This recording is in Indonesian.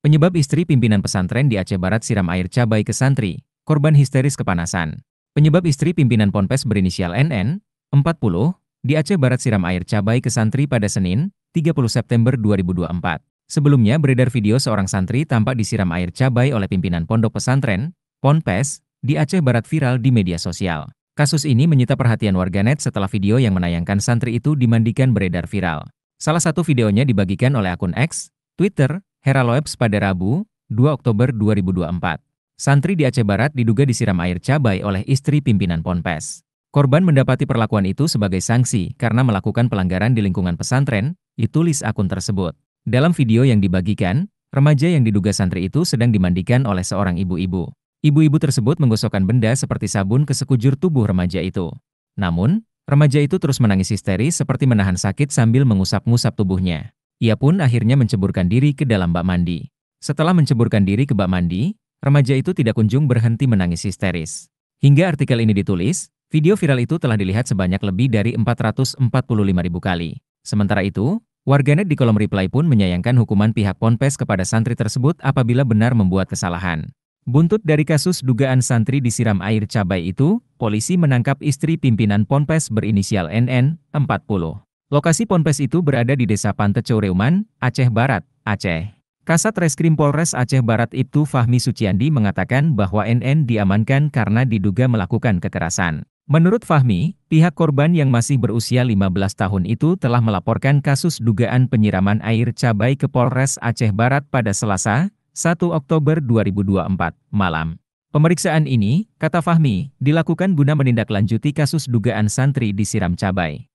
Penyebab istri pimpinan pesantren di Aceh Barat siram air cabai ke santri, korban histeris kepanasan. Penyebab istri pimpinan Ponpes berinisial NN, 40, di Aceh Barat siram air cabai ke santri pada Senin, 30 September 2024. Sebelumnya beredar video seorang santri tampak disiram air cabai oleh pimpinan pondok pesantren, Ponpes, di Aceh Barat viral di media sosial. Kasus ini menyita perhatian warganet setelah video yang menayangkan santri itu dimandikan beredar viral. Salah satu videonya dibagikan oleh akun X, Twitter, Hera Loebs pada Rabu, 2 Oktober 2024. Santri di Aceh Barat diduga disiram air cabai oleh istri pimpinan Ponpes. Korban mendapati perlakuan itu sebagai sanksi karena melakukan pelanggaran di lingkungan pesantren, ditulis akun tersebut. Dalam video yang dibagikan, remaja yang diduga santri itu sedang dimandikan oleh seorang ibu-ibu. Ibu-ibu tersebut menggosokkan benda seperti sabun ke sekujur tubuh remaja itu. Namun, remaja itu terus menangis histeris seperti menahan sakit sambil mengusap-ngusap tubuhnya. Ia pun akhirnya menceburkan diri ke dalam bak mandi. Setelah menceburkan diri ke bak mandi, remaja itu tidak kunjung berhenti menangis histeris. Hingga artikel ini ditulis, video viral itu telah dilihat sebanyak lebih dari 445 ribu kali. Sementara itu, warganet di kolom reply pun menyayangkan hukuman pihak Ponpes kepada santri tersebut apabila benar membuat kesalahan. Buntut dari kasus dugaan santri disiram air cabai itu, polisi menangkap istri pimpinan Ponpes berinisial NN, 40. Lokasi ponpes itu berada di Desa Pantecureuman, Aceh Barat, Aceh. Kasat Reskrim Polres Aceh Barat itu Fahmi Suciandi mengatakan bahwa NN diamankan karena diduga melakukan kekerasan. Menurut Fahmi, pihak korban yang masih berusia 15 tahun itu telah melaporkan kasus dugaan penyiraman air cabai ke Polres Aceh Barat pada Selasa, 1 Oktober 2024, malam. Pemeriksaan ini, kata Fahmi, dilakukan guna menindaklanjuti kasus dugaan santri disiram cabai.